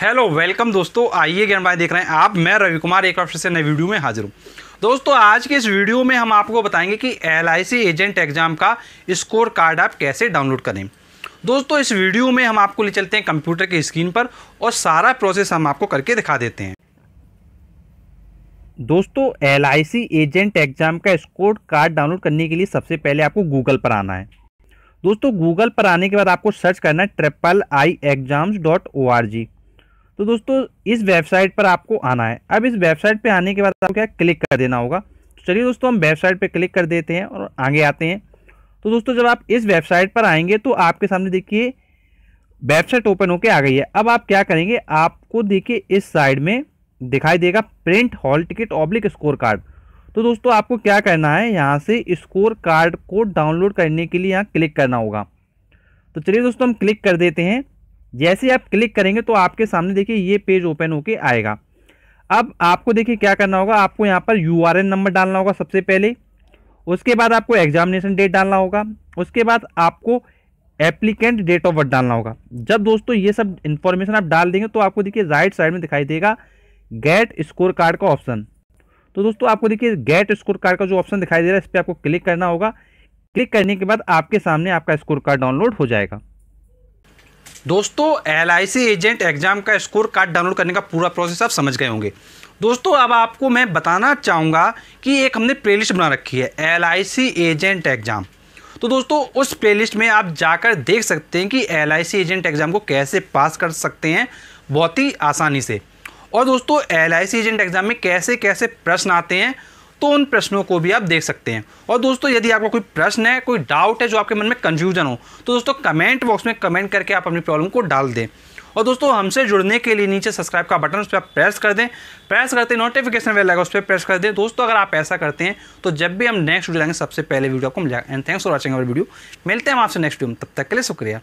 hello welcome दोस्तों आइए ज्ञान भाई देख रहे हैं आप मैं रवि कुमार एक बार फिर से नए वीडियो में हाजिर हूँ दोस्तों आज के इस वीडियो में हम आपको बताएंगे कि एल एजेंट एग्जाम का स्कोर कार्ड आप कैसे डाउनलोड करें दोस्तों इस वीडियो में हम आपको ले चलते हैं कंप्यूटर की स्क्रीन पर और सारा प्रोसेस हम आपको करके दिखा देते हैं दोस्तों एल एजेंट एग्जाम का स्कोर कार्ड डाउनलोड करने के लिए सबसे पहले आपको गूगल पर आना है दोस्तों गूगल पर आने के बाद आपको सर्च करना है triple I exams dot O R G तो दोस्तों इस वेबसाइट पर आपको आना है अब इस वेबसाइट पर आने के बाद आपको क्या क्लिक कर देना होगा तो चलिए दोस्तों हम वेबसाइट पर क्लिक कर देते हैं और आगे आते हैं तो दोस्तों जब आप इस वेबसाइट पर आएंगे तो आपके सामने देखिए वेबसाइट ओपन होके आ गई है अब आप क्या करेंगे आपको देखिए इस साइड में दिखाई देगा print hall ticket oblique score card तो दोस्तों आपको क्या करना है यहाँ से स्कोर कार्ड को डाउनलोड करने के लिए यहाँ क्लिक करना होगा तो चलिए दोस्तों हम क्लिक कर देते हैं जैसे आप क्लिक करेंगे तो आपके सामने देखिए ये पेज ओपन होके आएगा अब आपको देखिए क्या करना होगा आपको यहाँ पर यू नंबर डालना होगा सबसे पहले उसके बाद आपको एग्जामिनेशन डेट डालना होगा उसके बाद आपको एप्लीकेंट डेट ऑफ बर्थ डालना होगा जब दोस्तों ये सब इन्फॉर्मेशन आप डाल देंगे तो आपको देखिए राइट साइड में दिखाई देगा गेट स्कोर कार्ड का ऑप्शन तो दोस्तों आपको देखिए गेट स्कोर कार्ड का जो ऑप्शन दिखाई दे रहा है इस पर आपको क्लिक करना होगा क्लिक करने के बाद आपके सामने आपका स्कोर कार्ड डाउनलोड हो जाएगा दोस्तों एल एजेंट एग्ज़ाम का स्कोर कार्ड डाउनलोड करने का पूरा प्रोसेस आप समझ गए होंगे दोस्तों अब आपको मैं बताना चाहूँगा कि एक हमने प्लेलिस्ट बना रखी है एल एजेंट एग्ज़ाम तो दोस्तों उस प्लेलिस्ट में आप जाकर देख सकते हैं कि एल एजेंट एग्ज़ाम को कैसे पास कर सकते हैं बहुत ही आसानी से और दोस्तों एल एजेंट एग्ज़ाम में कैसे कैसे प्रश्न आते हैं तो उन प्रश्नों को भी आप देख सकते हैं और दोस्तों यदि आपका कोई प्रश्न है कोई डाउट है जो आपके मन में कंफ्यूजन हो तो दोस्तों कमेंट बॉक्स में कमेंट करके आप अपनी प्रॉब्लम को डाल दें और दोस्तों हमसे जुड़ने के लिए नीचे सब्सक्राइब का बटन उस पर आप प्रेस कर दें प्रेस करते नोटिफिकेशन वेल लगा उस पर प्रेस कर दें दोस्तों अगर आप ऐसा करते हैं तो जब भी हम नेक्स्ट वीडियो लाएंगे सबसे पहले वीडियो आपको मिल जाएगा and thanks for watching our video मिलते हैं हम आपसे नेक्स्ट वीडियो में तब तक के लिए शुक्रिया